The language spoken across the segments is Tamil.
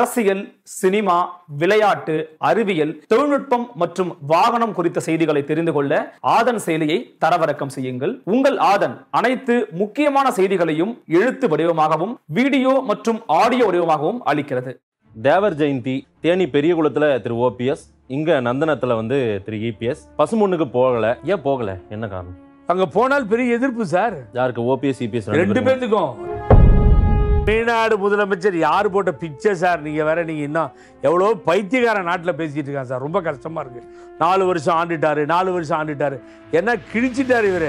அரசியல் சினிமா விளையாட்டு அறிவியல் தொழில்நுட்பம் மற்றும் வாகனம் குறித்த செய்திகளை தெரிந்து கொள்ள ஆதன் செயலியை தரவிறக்கம் செய்யுங்கள் உங்கள் ஆதன் அனைத்து முக்கியமான செய்திகளையும் எழுத்து வடிவமாகவும் வீடியோ மற்றும் ஆடியோ வடிவமாகவும் அளிக்கிறது தேவர் ஜெயந்தி தேனி பெரிய குளத்துல திரு ஓபிஎஸ் இங்க நந்தனத்துல வந்து திரு இபிஎஸ் பசுமொன்னுக்கு போகல ஏன் போகல என்ன காரணம் அங்க போனால் பெரிய எதிர்ப்பு சார் யாருக்கு ஓபிஎஸ் இபிஎஸ் ரெண்டு பேர்த்துக்கும் தமிழ்நாடு முதலமைச்சர் யார் போட்ட பிக்சர் சார் நீங்கள் வேற நீங்கள் இன்னும் எவ்வளோ பைத்தியகார நாட்டில் பேசிகிட்டு இருக்காங்க சார் ரொம்ப கஷ்டமாக இருக்குது நாலு வருஷம் ஆண்டுட்டார் நாலு வருஷம் ஆண்டுட்டார் என்ன கிழிச்சிட்டார் இவர்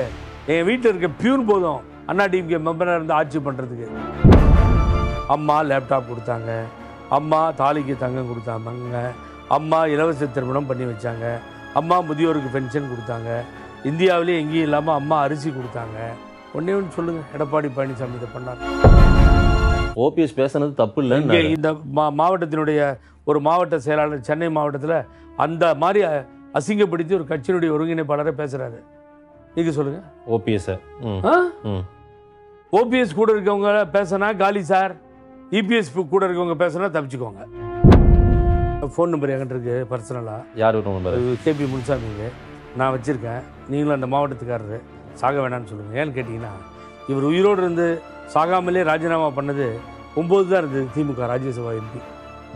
என் வீட்டில் இருக்க பியூன் போதும் அண்ணா டிஎம்கே மெம்பராக இருந்து ஆட்சி பண்ணுறதுக்கு அம்மா லேப்டாப் கொடுத்தாங்க அம்மா தாலிக்கு தங்கம் கொடுத்தாங்க அம்மா இலவச திருமணம் பண்ணி வச்சாங்க அம்மா முதியோருக்கு பென்ஷன் கொடுத்தாங்க இந்தியாவிலே எங்கேயும் இல்லாமல் அம்மா அரிசி கொடுத்தாங்க ஒன்றே ஒன்று சொல்லுங்கள் எடப்பாடி பழனிசாமி இதை பண்ணார் ஓபிஎஸ் பேசுனது தப்பு இல்லை இந்த மா மாவட்டத்தினுடைய ஒரு மாவட்ட செயலாளர் சென்னை மாவட்டத்தில் அந்த மாதிரி அசிங்கப்படுத்தி ஒரு கட்சியினுடைய ஒருங்கிணைப்பாளரை பேசுகிறாரு நீங்கள் சொல்லுங்கள் ஓபிஎஸ் ஓபிஎஸ் கூட இருக்கவங்க பேசினா காலி சார் இபிஎஸ் கூட இருக்கவங்க பேசினா தப்பிச்சுக்கோங்க ஃபோன் நம்பர் என்கிட்ட இருக்குது பர்சனலாக யார் நம்பர் கேபி முன்சாமி நான் வச்சுருக்கேன் நீங்களும் அந்த மாவட்டத்துக்காரரு சாக வேணான்னு சொல்லுங்கள் ஏன்னு கேட்டிங்கன்னா இவர் உயிரோடு இருந்து சாகாமலே ராஜினாமா பண்ணது ஒம்பது தான் இருந்தது திமுக ராஜ்யசபா எம்பி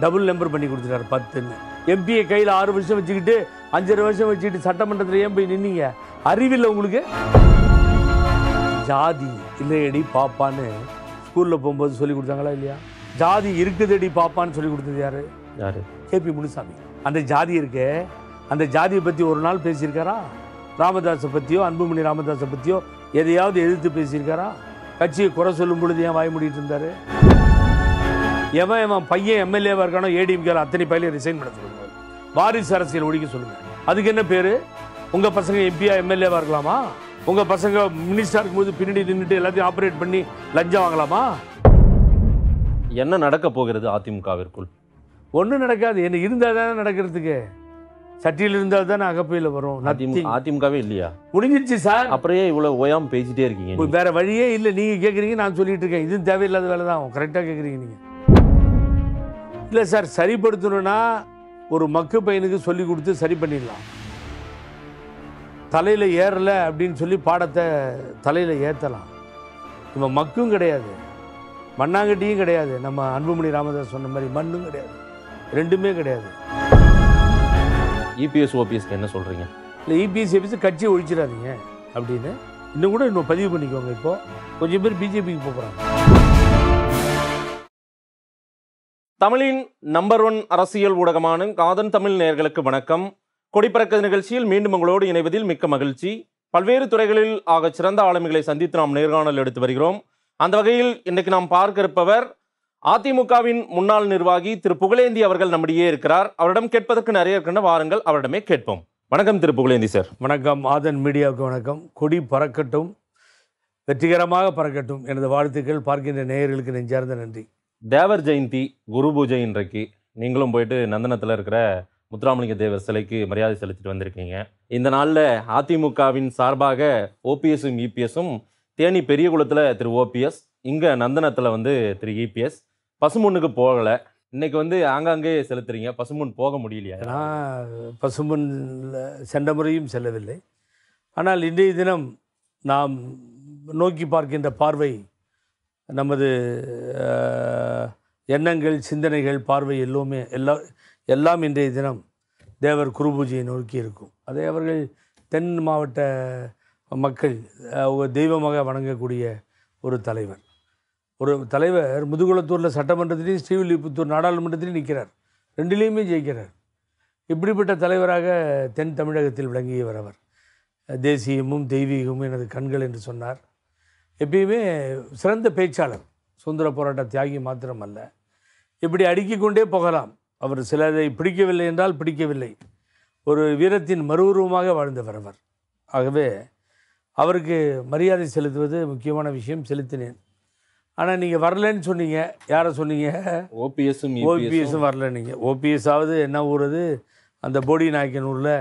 டபுள் நம்பர் பண்ணி கொடுத்துட்டார் பத்துன்னு எம்பியை கையில் ஆறு வருஷம் வச்சுக்கிட்டு அஞ்சரை வருஷம் வச்சுக்கிட்டு சட்டமன்றத்தில் ஏன் போய் நின்னீங்க அறிவில்லை உங்களுக்கு ஜாதி இல்லையடி பாப்பான்னு ஸ்கூலில் போகும்போது சொல்லி கொடுத்தாங்களா இல்லையா ஜாதி இருக்குதடி பாப்பான்னு சொல்லி கொடுத்தது யாரு யாரு கேபி முனுசாமி அந்த ஜாதி இருக்கு அந்த ஜாதியை பற்றி ஒரு நாள் பேசியிருக்காரா ராமதாஸை பற்றியோ அன்புமணி ராமதாஸை பற்றியோ எதையாவது எதிர்த்து பேசியிருக்காரா கட்சியை குறை சொல்லும் பொழுது ஏன் வாய் மூடிட்டு இருந்தார் எவன் எவன் பையன் எம்எல்ஏவாக இருக்கானோ ஏடிஎம்கேல அத்தனை பையன் ரிசைன் பண்ண சொல்லுங்க வாரிசு அரசியல் ஒழிக்க சொல்லுங்கள் அதுக்கு என்ன பேர் உங்கள் பசங்க எம்பியா எம்எல்ஏவாக இருக்கலாமா உங்கள் பசங்க மினிஸ்டர் போது பின்னாடி நின்றுட்டு எல்லாத்தையும் ஆப்ரேட் பண்ணி லஞ்சம் வாங்கலாமா என்ன நடக்க போகிறது அதிமுகவிற்குள் ஒன்றும் நடக்காது என்ன இருந்தால் தானே நடக்கிறதுக்கு சட்டியில் இருந்தால் தான் அகப்பையில் வரும் அதிமுகவே இல்லையா முடிஞ்சிருச்சு சார் அப்புறையே இவ்வளோ ஓயாமல் பேசிட்டே இருக்கீங்க வேற வழியே இல்லை நீங்கள் கேட்குறீங்க நான் சொல்லிட்டு இருக்கேன் இதுவும் தேவையில்லாத வேலை தான் கரெக்டாக கேட்குறீங்க நீங்கள் இல்லை சார் சரிப்படுத்தணும்னா ஒரு மக்கு பையனுக்கு சொல்லி கொடுத்து சரி பண்ணிடலாம் தலையில் ஏறலை அப்படின்னு சொல்லி பாடத்தை தலையில் ஏற்றலாம் இவன் மக்கும் கிடையாது மண்ணாங்கட்டியும் கிடையாது நம்ம அன்புமணி ராமதாஸ் சொன்ன மாதிரி மண்ணும் கிடையாது ரெண்டுமே கிடையாது இபிஎஸ் e ஓபிஎஸ்க்கு என்ன சொல்கிறீங்க இல்லை இபிஎஸ் e ஓபிஎஸ் e கட்சியை ஒழிச்சிடாதீங்க அப்படின்னு இன்னும் கூட இன்னும் பதிவு பண்ணிக்கோங்க இப்போ கொஞ்சம் பேர் பிஜேபிக்கு போகிறாங்க தமிழின் நம்பர் ஒன் அரசியல் ஊடகமான காதன் தமிழ் நேர்களுக்கு வணக்கம் கொடிப்பறக்க நிகழ்ச்சியில் மீண்டும் உங்களோடு இணைவதில் மிக்க மகிழ்ச்சி பல்வேறு துறைகளில் ஆக சிறந்த ஆளுமைகளை சந்தித்து நாம் நேர்காணல் எடுத்து வருகிறோம் அந்த வகையில் இன்றைக்கு நாம் பார்க்க இருப்பவர் அதிமுகவின் முன்னாள் நிர்வாகி திரு புகழேந்தி அவர்கள் நம்மிடையே இருக்கிறார் அவரிடம் கேட்பதற்கு நிறைய இருக்கின்ற வாருங்கள் அவரிடமே கேட்போம் வணக்கம் திரு புகழேந்தி சார் வணக்கம் ஆதன் மீடியாவுக்கு வணக்கம் கொடி பறக்கட்டும் வெற்றிகரமாக பறக்கட்டும் எனது வாழ்த்துக்கள் பார்க்கின்ற நேயர்களுக்கு நெஞ்சார்ந்த நன்றி தேவர் ஜெயந்தி குரு பூஜை இன்றைக்கு நீங்களும் போயிட்டு நந்தனத்தில் இருக்கிற முத்துராமலிங்க தேவர் சிலைக்கு மரியாதை செலுத்திட்டு வந்திருக்கீங்க இந்த நாளில் அதிமுகவின் சார்பாக ஓபிஎஸும் இபிஎஸும் தேனி பெரியகுளத்தில் திரு ஓபிஎஸ் இங்கே நந்தனத்தில் வந்து திரு இபிஎஸ் பசுமுண்ணுக்கு போகலை இன்னைக்கு வந்து ஆங்காங்கே செலுத்துறீங்க பசுமுன் போக முடியலையா நான் பசுமுன் சென்ற முறையும் செல்லவில்லை ஆனால் இன்றைய தினம் நாம் நோக்கி பார்க்கின்ற பார்வை நமது எண்ணங்கள் சிந்தனைகள் பார்வை எல்லோமே எல்லா எல்லாம் இன்றைய தினம் தேவர் குருபூஜையை நோக்கி இருக்கும் அதே அவர்கள் தென் மாவட்ட மக்கள் தெய்வமாக வணங்கக்கூடிய ஒரு தலைவர் ஒரு தலைவர் முதுகுளத்தூரில் சட்டமன்றத்திலையும் ஸ்ரீவில்லிபுத்தூர் நாடாளுமன்றத்திலையும் நிற்கிறார் ரெண்டுலேயுமே ஜெயிக்கிறார் இப்படிப்பட்ட தலைவராக தென் தமிழகத்தில் விளங்கியவர் அவர் தேசியமும் தெய்வீகமும் எனது கண்கள் என்று சொன்னார் எப்பயுமே சிறந்த பேச்சாளர் சுதந்திர போராட்ட தியாகி மாத்திரம் அல்ல இப்படி கொண்டே போகலாம் அவர் சிலரை பிடிக்கவில்லை என்றால் பிடிக்கவில்லை ஒரு வீரத்தின் மறுவுருவமாக வாழ்ந்தவர் அவர் ஆகவே அவருக்கு மரியாதை செலுத்துவது முக்கியமான விஷயம் செலுத்தினேன் ஆனால் நீங்கள் வரலன்னு சொன்னீங்க யாரை சொன்னீங்க ஓபிஎஸும் ஓபிஎஸும் வரல நீங்கள் ஓபிஎஸ் ஆகுது என்ன ஊறுது அந்த போடி நாயக்கனூரில்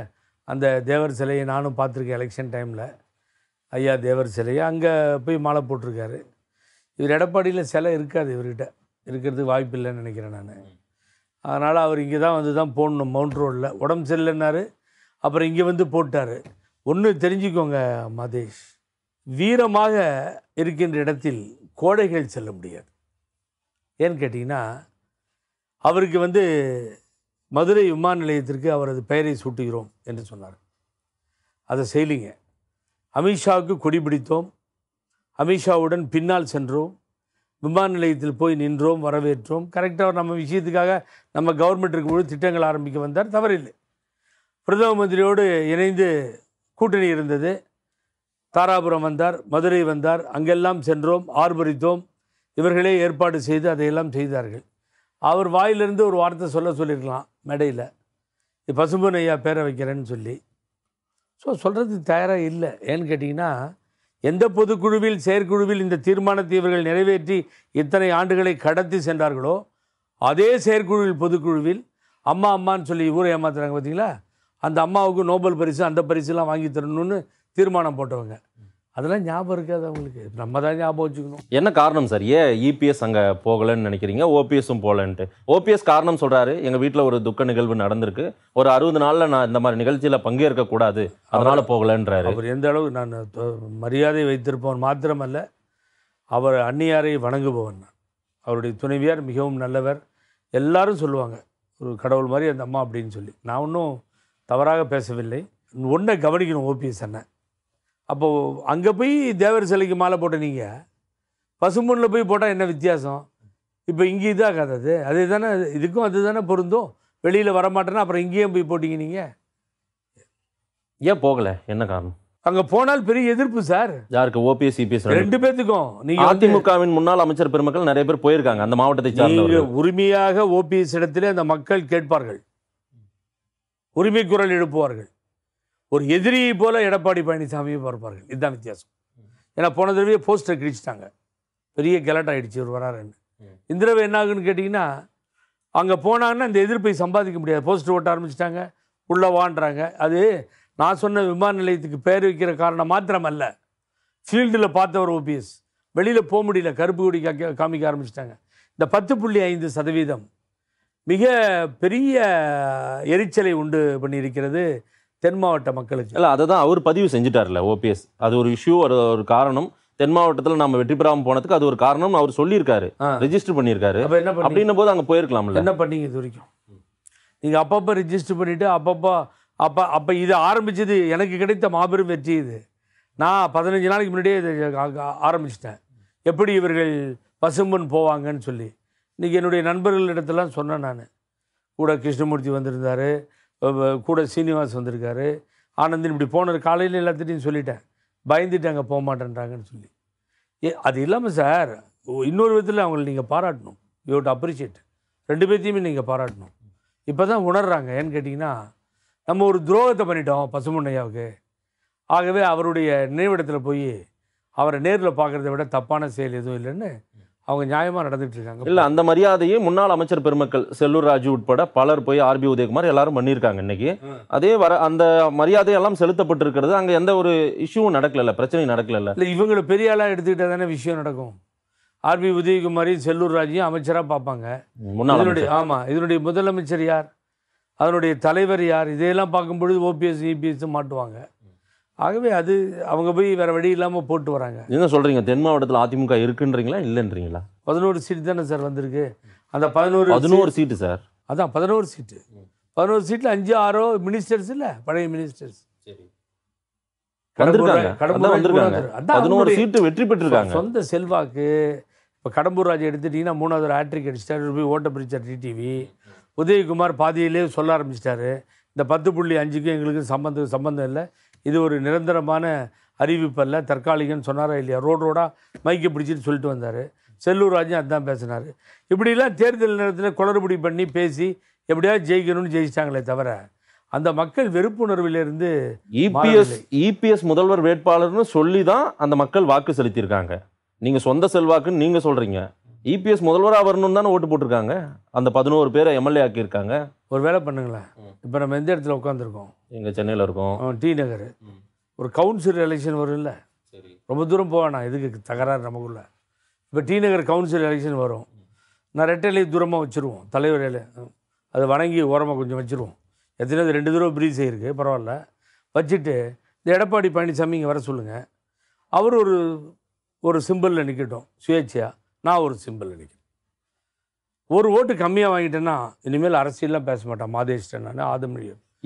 அந்த தேவர் சிலையை நானும் பார்த்துருக்கேன் எலெக்ஷன் டைமில் ஐயா தேவர் சிலையை அங்கே போய் மாலை போட்டிருக்காரு இவர் எடப்பாடியில் சிலை இருக்காது இவர்கிட்ட இருக்கிறதுக்கு வாய்ப்பு இல்லைன்னு நினைக்கிறேன் நான் அதனால் அவர் இங்கே தான் வந்து தான் போடணும் மவுண்ட் ரோடில் உடம்பு சரியில்லைன்னாரு அப்புறம் இங்கே வந்து போட்டார் ஒன்று தெரிஞ்சுக்கோங்க மதேஷ் வீரமாக இருக்கின்ற இடத்தில் கோடைகள் செல்ல முடியாது ஏன்னு கேட்டிங்கன்னா அவருக்கு வந்து மதுரை விமான நிலையத்திற்கு அவரது பெயரை சூட்டுகிறோம் என்று சொன்னார் அதை செய்யலிங்க அமித்ஷாவுக்கு கொடி பிடித்தோம் அமித்ஷாவுடன் பின்னால் சென்றோம் விமான நிலையத்தில் போய் நின்றோம் வரவேற்றோம் கரெக்டாக நம்ம விஷயத்துக்காக நம்ம கவர்மெண்ட் இருக்கும்போது திட்டங்கள் ஆரம்பிக்க வந்தார் தவறில்லை பிரதம மந்திரியோடு இணைந்து கூட்டணி இருந்தது தாராபுரம் வந்தார் மதுரை வந்தார் அங்கெல்லாம் சென்றோம் ஆர்ப்பரித்தோம் இவர்களே ஏற்பாடு செய்து அதையெல்லாம் செய்தார்கள் அவர் வாயிலிருந்து ஒரு வார்த்தை சொல்ல சொல்லியிருக்கலாம் மேடையில் பசும்பொன் ஐயா பேரை வைக்கிறேன்னு சொல்லி ஸோ சொல்கிறது தயாராக இல்லை ஏன்னு கேட்டிங்கன்னா எந்த பொதுக்குழுவில் செயற்குழுவில் இந்த தீர்மானத்தை இவர்கள் நிறைவேற்றி இத்தனை ஆண்டுகளை கடத்தி சென்றார்களோ அதே செயற்குழுவில் பொதுக்குழுவில் அம்மா அம்மான்னு சொல்லி ஊரை ஏமாத்துறாங்க பார்த்தீங்களா அந்த அம்மாவுக்கு நோபல் பரிசு அந்த பரிசுலாம் வாங்கி தரணும்னு தீர்மானம் போட்டவங்க அதெல்லாம் ஞாபகம் இருக்காது அவங்களுக்கு நம்ம தான் ஞாபகம் வச்சுக்கணும் என்ன காரணம் சார் ஏன் இபிஎஸ் e அங்கே போகலன்னு நினைக்கிறீங்க ஓபிஎஸும் போகலன்ட்டு ஓபிஎஸ் காரணம் சொல்கிறாரு எங்கள் வீட்டில் ஒரு துக்க நிகழ்வு நடந்திருக்கு ஒரு அறுபது நாளில் நான் இந்த மாதிரி நிகழ்ச்சியில் பங்கேற்கக்கூடாது அதனால் போகலன்றாரு அவர் எந்த அளவு நான் மரியாதை வைத்திருப்பவன் மாத்திரமல்ல அவர் அன்னியாரை வணங்குபவன் நான் அவருடைய துணைவியார் மிகவும் நல்லவர் எல்லாரும் சொல்லுவாங்க ஒரு கடவுள் மாதிரி அந்த அம்மா அப்படின்னு சொல்லி நான் ஒன்றும் தவறாக பேசவில்லை ஒன்றை கவனிக்கணும் ஓபிஎஸ் என்ன அப்போது அங்கே போய் தேவர் சிலைக்கு மாலை போட்ட நீங்கள் பசும்பொண்ணில் போய் போட்டால் என்ன வித்தியாசம் இப்போ இங்கே இதாக கதாது அது தானே இதுக்கும் அது தானே பொருந்தும் வெளியில் வரமாட்டேன்னா அப்புறம் இங்கேயும் போய் போட்டிங்க நீங்கள் ஏன் போகலை என்ன காரணம் அங்கே போனால் பெரிய எதிர்ப்பு சார் யாருக்கு ஓபிஎஸ் சிபிஎஸ் ரெண்டு பேத்துக்கும் நீங்கள் அதிமுகவின் முன்னாள் அமைச்சர் பெருமக்கள் நிறைய பேர் போயிருக்காங்க அந்த மாவட்டத்தை சார்ந்த உரிமையாக ஓபிஎஸ் இடத்திலே அந்த மக்கள் கேட்பார்கள் உரிமை குரல் எழுப்புவார்கள் ஒரு எதிரியை போல் எடப்பாடி பழனிசாமியும் பார்ப்பார்கள் இதுதான் வித்தியாசம் ஏன்னா போன தடவையே போஸ்டர் கிழிச்சிட்டாங்க பெரிய கெலட் ஆகிடுச்சு ஒரு வராருன்னு இந்த தடவை என்ன கேட்டிங்கன்னா அங்கே போனாங்கன்னா இந்த எதிர்ப்பை சம்பாதிக்க முடியாது போஸ்டர் ஓட்ட ஆரம்பிச்சிட்டாங்க உள்ளே வாண்டுறாங்க அது நான் சொன்ன விமான நிலையத்துக்கு பேர் வைக்கிற காரணம் மாத்திரம் அல்ல ஃபீல்டில் பார்த்தவர் ஓபிஎஸ் வெளியில் போக முடியல கருப்பு கொடி காமிக்க ஆரம்பிச்சிட்டாங்க இந்த பத்து புள்ளி ஐந்து சதவீதம் மிக பெரிய எரிச்சலை உண்டு பண்ணியிருக்கிறது தென் மாவட்ட மக்களுக்கு இல்லை அதை தான் அவர் பதிவு செஞ்சுட்டார்ல ஓபிஎஸ் அது ஒரு இஷ்யூ ஒரு ஒரு காரணம் தென் மாவட்டத்தில் நம்ம வெற்றி பெறாமல் போனதுக்கு அது ஒரு காரணம் அவர் சொல்லியிருக்காரு ரிஜிஸ்டர் பண்ணியிருக்காரு அப்படின்னும் போது அங்கே போயிருக்கலாம்ல என்ன பண்ணீங்க இது வரைக்கும் நீங்கள் அப்பப்போ ரிஜிஸ்டர் பண்ணிவிட்டு அப்பப்போ அப்போ அப்போ இது ஆரம்பித்தது எனக்கு கிடைத்த மாபெரும் வெற்றி இது நான் பதினஞ்சு நாளைக்கு முன்னாடியே இதை ஆரம்பிச்சிட்டேன் எப்படி இவர்கள் பசும்பன் போவாங்கன்னு சொல்லி இன்றைக்கி என்னுடைய நண்பர்களிடத்தெல்லாம் சொன்னேன் நான் கூட கிருஷ்ணமூர்த்தி வந்திருந்தார் கூட சீனிவாஸ் வந்திருக்காரு ஆனந்தின் இப்படி போன காலையில் எல்லாத்திட்டையும் சொல்லிட்டேன் பயந்துட்டு அங்கே போக மாட்டேன்றாங்கன்னு சொல்லி ஏ அது இல்லாமல் சார் இன்னொரு விதத்தில் அவங்களை நீங்கள் பாராட்டணும் யூ டு அப்ரிஷியேட் ரெண்டு பேர்த்தையுமே நீங்கள் பாராட்டணும் இப்போ தான் உணர்கிறாங்க ஏன்னு கேட்டிங்கன்னா நம்ம ஒரு துரோகத்தை பண்ணிட்டோம் பசுமுன்னையாவுக்கு ஆகவே அவருடைய நினைவிடத்தில் போய் அவரை நேரில் பார்க்குறத விட தப்பான செயல் எதுவும் இல்லைன்னு அவங்க நியாயமாக நடந்துட்டு இருக்காங்க இல்லை அந்த மரியாதையை முன்னாள் அமைச்சர் பெருமக்கள் செல்லூர் ராஜு உட்பட பலர் போய் ஆர்பி உதயகுமார் எல்லாரும் பண்ணியிருக்காங்க இன்னைக்கு அதே வர அந்த மரியாதையெல்லாம் செலுத்தப்பட்டிருக்கிறது அங்கே எந்த ஒரு இஷ்யூவும் நடக்கல பிரச்சனையும் நடக்கல இல்லை இவங்களை பெரிய ஆளாக எடுத்துக்கிட்டால் தானே விஷயம் நடக்கும் ஆர்பி உதயகுமாரையும் செல்லூர் ராஜையும் அமைச்சராக பார்ப்பாங்க இதனுடைய ஆமாம் இதனுடைய முதலமைச்சர் யார் அதனுடைய தலைவர் யார் இதையெல்லாம் பார்க்கும்பொழுது ஓபிஎஸ் இபிஎஸ் மாட்டுவாங்க ஆகவே அது அவங்க போய் வேறு வழி இல்லாமல் போட்டு வராங்க என்ன சொல்கிறீங்க தென் மாவட்டத்தில் அதிமுக இருக்குன்றீங்களா இல்லைன்றீங்களா பதினோரு சீட்டு தானே சார் வந்திருக்கு அந்த பதினோரு பதினோரு சீட்டு சார் அதான் பதினோரு சீட்டு பதினோரு சீட்டில் அஞ்சு ஆறோ மினிஸ்டர்ஸ் இல்லை பழைய மினிஸ்டர்ஸ் சீட்டு வெற்றி பெற்றிருக்காங்க சொந்த செல்வாக்கு இப்போ கடம்பூர் ராஜா எடுத்துட்டீங்கன்னா மூணாவது ஆட்ரிக் அடிச்சிட்டார் போய் ஓட்ட பிரிச்சார் டிடிவி உதயகுமார் பாதியிலே சொல்ல ஆரம்பிச்சிட்டாரு இந்த பத்து புள்ளி அஞ்சுக்கும் எங்களுக்கு சம்பந்தம் சம்பந்தம் இல்லை இது ஒரு நிரந்தரமான அறிவிப்பல்ல தற்காலிகன்னு சொன்னாரா இல்லையா ரோடு ரோடாக மைக்கை பிடிச்சிட்டு சொல்லிட்டு வந்தார் செல்லூர் ராஜன் அதுதான் பேசினார் இப்படிலாம் தேர்தல் நேரத்தில் குளறுபடி பண்ணி பேசி எப்படியாவது ஜெயிக்கணும்னு ஜெயிச்சிட்டாங்களே தவிர அந்த மக்கள் வெறுப்புணர்விலிருந்து இபிஎஸ் இபிஎஸ் முதல்வர் வேட்பாளர்னு சொல்லி தான் அந்த மக்கள் வாக்கு செலுத்தியிருக்காங்க நீங்கள் சொந்த செல்வாக்குன்னு நீங்கள் சொல்கிறீங்க இபிஎஸ் முதல்வராக வரணும்னு தானே ஓட்டு போட்டிருக்காங்க அந்த பதினோரு பேரை எம்எல்ஏ ஆக்கியிருக்காங்க ஒரு வேலை பண்ணுங்களேன் இப்போ நம்ம எந்த இடத்துல உட்காந்துருக்கோம் எங்கள் சென்னையில் இருக்கோம் டி நகர் ஒரு கவுன்சில் எலெக்ஷன் வரும்ல ரொம்ப தூரம் போவேண்ணா இதுக்கு தகராறு நமக்குள்ள இப்போ டி நகர் கவுன்சில் எலெக்ஷன் வரும் நான் ரெட்டையிலேயே தூரமாக வச்சுருவோம் தலைவர் அதை வணங்கி ஓரமாக கொஞ்சம் வச்சுருவோம் எத்தனையோ ரெண்டு தூரம் பிரீஸ் ஆகிருக்கு பரவாயில்ல வச்சுட்டு இந்த எடப்பாடி பழனிசாமி இங்கே வர சொல்லுங்கள் அவர் ஒரு ஒரு சிம்பிளில் நிற்கட்டும் சுயேட்சையாக நான் ஒரு சிம்பிள் அடிக்கிறேன் ஒரு ஓட்டு கம்மியாக வாங்கிட்டேன்னா இனிமேல் அரசியல்லாம் பேச மாட்டேன் மாதேஷ்டன் நான் ஆதம்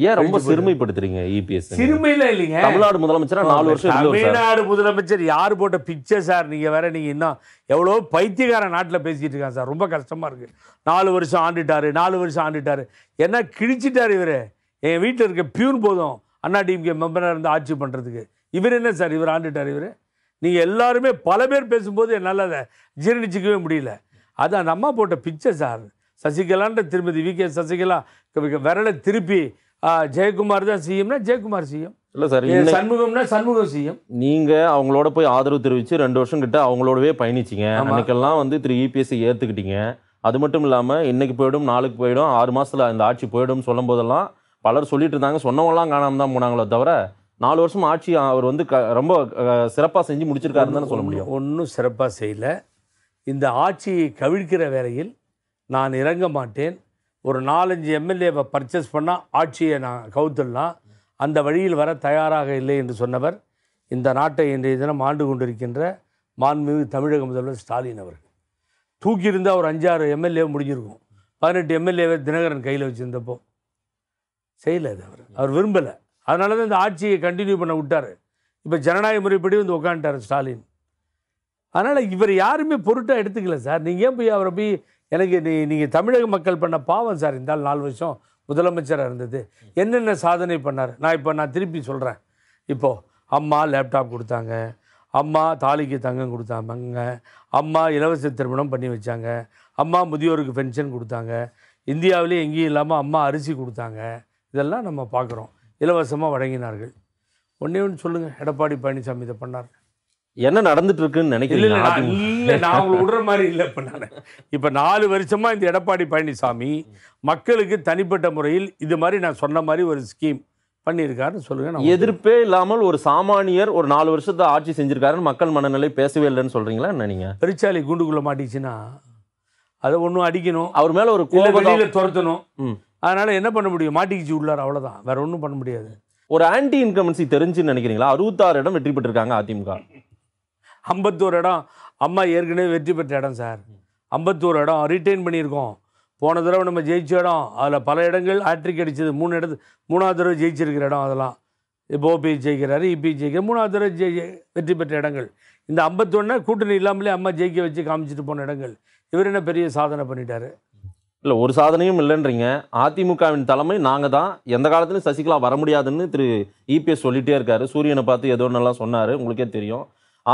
ஏன் ரொம்ப சிறுமைப்படுத்துறீங்க இபிஎஸ் e சிறுமையில இல்லைங்க தமிழ்நாடு முதலமைச்சர் நாலு வருஷம் தமிழ்நாடு முதலமைச்சர் யார் போட்ட பிக்சர் சார் நீங்கள் வேற நீங்கள் இன்னும் எவ்வளோ பைத்தியகார நாட்டில் பேசிட்டு இருக்காங்க சார் ரொம்ப கஷ்டமா இருக்கு நாலு வருஷம் ஆண்டுட்டாரு நாலு வருஷம் ஆண்டுட்டாரு என்ன கிழிச்சிட்டார் இவர் என் வீட்டில் இருக்க பியூர் போதும் அண்ணா டிஎம்கே மெம்பராக இருந்து ஆட்சி பண்ணுறதுக்கு இவர் என்ன சார் இவர் ஆண்டுட்டார் இவர் நீங்கள் எல்லாருமே பல பேர் பேசும்போது என்னால் அதை ஜீரணிச்சிக்கவே முடியல அது அந்த அம்மா போட்ட பிக்சர் சார் சசிகலான்ற திருமதி வி கே சசிகலா விரலை திருப்பி ஜெயக்குமார் தான் சிஎம்னா ஜெயக்குமார் சிஎம் இல்லை சார் சண்முகம்னா சண்முகம் சிஎம் நீங்கள் அவங்களோட போய் ஆதரவு தெரிவித்து ரெண்டு வருஷம் கிட்ட அவங்களோடவே பயணிச்சிங்க அன்னைக்கெல்லாம் வந்து திரு இபிஎஸ்சி e ஏற்றுக்கிட்டீங்க அது மட்டும் இல்லாமல் இன்றைக்கி போயிடும் நாளுக்கு போயிடும் ஆறு மாதத்தில் அந்த ஆட்சி போயிடும் சொல்லும் போதெல்லாம் பலர் சொல்லிட்டு இருந்தாங்க சொன்னவங்களாம் காணாமல் தான் போனாங்களோ தவிர நாலு வருஷம் ஆட்சி அவர் வந்து ரொம்ப சிறப்பாக செஞ்சு முடிச்சிருக்காருன்னு தானே சொல்ல முடியும் ஒன்றும் சிறப்பாக செய்யலை இந்த ஆட்சியை கவிழ்க்கிற வேளையில் நான் இறங்க மாட்டேன் ஒரு நாலஞ்சு எம்எல்ஏவை பர்ச்சேஸ் பண்ணால் ஆட்சியை நான் கவுத்துடலாம் அந்த வழியில் வர தயாராக இல்லை என்று சொன்னவர் இந்த நாட்டை இன்றைய தினம் ஆண்டு கொண்டிருக்கின்ற மாண்புமிகு தமிழக முதல்வர் ஸ்டாலின் அவர்கள் தூக்கியிருந்தால் ஒரு அஞ்சாறு எம்எல்ஏ முடிஞ்சிருக்கும் பதினெட்டு எம்எல்ஏவை தினகரன் கையில் வச்சுருந்தப்போ செய்யலை அது அவர் அவர் விரும்பலை அதனால தான் இந்த ஆட்சியை கண்டினியூ பண்ண விட்டார் இப்போ ஜனநாயக முறைப்படி வந்து உட்காந்துட்டார் ஸ்டாலின் அதனால் இவர் யாருமே பொருட்டாக எடுத்துக்கல சார் நீங்கள் ஏன் போய் அவரை போய் எனக்கு நீ நீங்கள் தமிழக மக்கள் பண்ண பாவம் சார் இருந்தால் நாலு வருஷம் முதலமைச்சராக இருந்தது என்னென்ன சாதனை பண்ணார் நான் இப்போ நான் திருப்பி சொல்கிறேன் இப்போது அம்மா லேப்டாப் கொடுத்தாங்க அம்மா தாலிக்கு தங்கம் கொடுத்தாங்க அம்மா இலவச திருமணம் பண்ணி வச்சாங்க அம்மா முதியோருக்கு பென்ஷன் கொடுத்தாங்க இந்தியாவிலே எங்கேயும் இல்லாமல் அம்மா அரிசி கொடுத்தாங்க இதெல்லாம் நம்ம பார்க்குறோம் இலவசமாக வழங்கினார்கள் ஒன்றே ஒன்று சொல்லுங்கள் எடப்பாடி பழனிசாமி இதை பண்ணார் என்ன நடந்துட்டு இருக்குன்னு நினைக்கிறேன் இல்லை நான் உங்களுக்கு விடுற மாதிரி இல்லை இப்போ நான் இப்போ நாலு வருஷமாக இந்த எடப்பாடி பழனிசாமி மக்களுக்கு தனிப்பட்ட முறையில் இது மாதிரி நான் சொன்ன மாதிரி ஒரு ஸ்கீம் பண்ணியிருக்காருன்னு சொல்லுங்கள் எதிர்ப்பே இல்லாமல் ஒரு சாமானியர் ஒரு நாலு வருஷத்தை ஆட்சி செஞ்சுருக்காருன்னு மக்கள் மனநிலை பேசவே இல்லைன்னு சொல்கிறீங்களா என்ன நீங்கள் பெருச்சாலை குண்டுக்குள்ள மாட்டிச்சுன்னா அதை ஒன்றும் அடிக்கணும் அவர் மேலே ஒரு கோபம் துரத்தணும் அதனால் என்ன பண்ண முடியும் மாட்டிக்கிச்சு உள்ளார் அவ்வளோதான் வேறு ஒன்றும் பண்ண முடியாது ஒரு ஆன்டி இன்கமன்சி தெரிஞ்சுன்னு நினைக்கிறீங்களா அறுபத்தாறு இடம் வெற்றி பெற்றிருக்காங்க அதிமுக ஐம்பத்தோரு இடம் அம்மா ஏற்கனவே வெற்றி பெற்ற இடம் சார் ஐம்பத்தோரு இடம் ரிட்டைன் பண்ணியிருக்கோம் போன தடவை நம்ம ஜெயிச்ச இடம் அதில் பல இடங்கள் ஆட்ரிக் அடிச்சது மூணு இடத்து மூணாவது தடவை ஜெயிச்சிருக்கிற இடம் அதெல்லாம் இப்போ ஓபி ஜெயிக்கிறாரு இபி e ஜெயிக்கிற மூணாவது தடவை ஜெய வெற்றி பெற்ற இடங்கள் இந்த ஐம்பத்தொன்னே கூட்டணி இல்லாமலே அம்மா ஜெயிக்க வச்சு காமிச்சிட்டு போன இடங்கள் இவர் என்ன பெரிய சாதனை பண்ணிட்டார் இல்லை ஒரு சாதனையும் இல்லைன்றீங்க அதிமுகவின் தலைமை நாங்கள் தான் எந்த காலத்துலையும் சசிகலா வர முடியாதுன்னு திரு இபிஎஸ் சொல்லிகிட்டே இருக்காரு சூரியனை பார்த்து ஏதோ நல்லா சொன்னார் உங்களுக்கே தெரியும்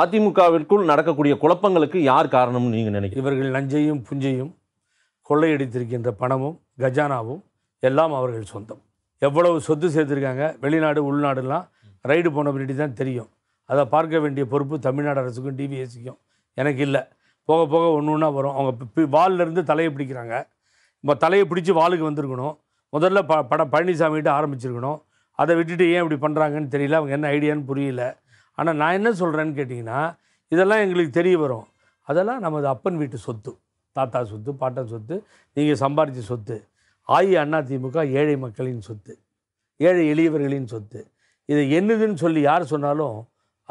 அதிமுகவிற்குள் நடக்கக்கூடிய குழப்பங்களுக்கு யார் காரணம்னு நீங்கள் நினைக்கிறீங்க இவர்கள் நஞ்சையும் புஞ்சையும் கொள்ளையடித்திருக்கின்ற பணமும் கஜானாவும் எல்லாம் அவர்கள் சொந்தம் எவ்வளவு சொத்து சேர்த்துருக்காங்க வெளிநாடு உள்நாடுலாம் ரைடு போன பின்னாடி தான் தெரியும் அதை பார்க்க வேண்டிய பொறுப்பு தமிழ்நாடு அரசுக்கும் டிவிஎஸ்சிக்கும் எனக்கு இல்லை போக போக ஒன்று ஒன்றா வரும் அவங்க வால்லேருந்து தலையை பிடிக்கிறாங்க தலையை பிடிச்சி வாளுக்கு வந்திருக்கணும் முதல்ல ப படம் பழனிசாமிகிட்ட ஆரம்பிச்சிருக்கணும் அதை விட்டுட்டு ஏன் இப்படி பண்ணுறாங்கன்னு தெரியல அவங்க என்ன ஐடியான்னு புரியல ஆனால் நான் என்ன சொல்கிறேன்னு கேட்டிங்கன்னா இதெல்லாம் எங்களுக்கு தெரிய வரும் அதெல்லாம் நமது அப்பன் வீட்டு சொத்து தாத்தா சொத்து பாட்டன் சொத்து நீங்கள் சம்பாரித்த சொத்து அஇஅதிமுக ஏழை மக்களின் சொத்து ஏழை எளியவர்களின் சொத்து இதை என்னதுன்னு சொல்லி யார் சொன்னாலும்